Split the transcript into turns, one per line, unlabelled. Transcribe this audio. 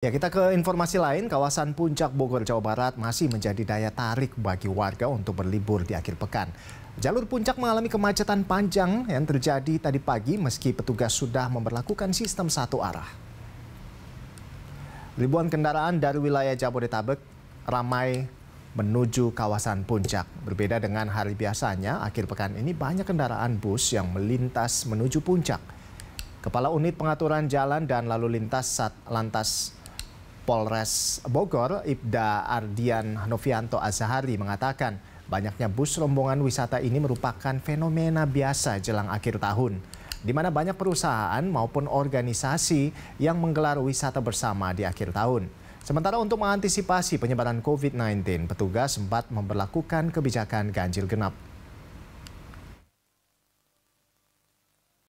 Ya, kita ke informasi lain, kawasan puncak Bogor, Jawa Barat masih menjadi daya tarik bagi warga untuk berlibur di akhir pekan. Jalur puncak mengalami kemacetan panjang yang terjadi tadi pagi meski petugas sudah memperlakukan sistem satu arah. Ribuan kendaraan dari wilayah Jabodetabek ramai menuju kawasan puncak. Berbeda dengan hari biasanya, akhir pekan ini banyak kendaraan bus yang melintas menuju puncak. Kepala Unit Pengaturan Jalan dan Lalu Lintas Sat Lantas Polres Bogor, Ibda Ardian Novianto Azahari mengatakan, banyaknya bus rombongan wisata ini merupakan fenomena biasa jelang akhir tahun, di mana banyak perusahaan maupun organisasi yang menggelar wisata bersama di akhir tahun. Sementara untuk mengantisipasi penyebaran COVID-19, petugas sempat memperlakukan kebijakan ganjil genap.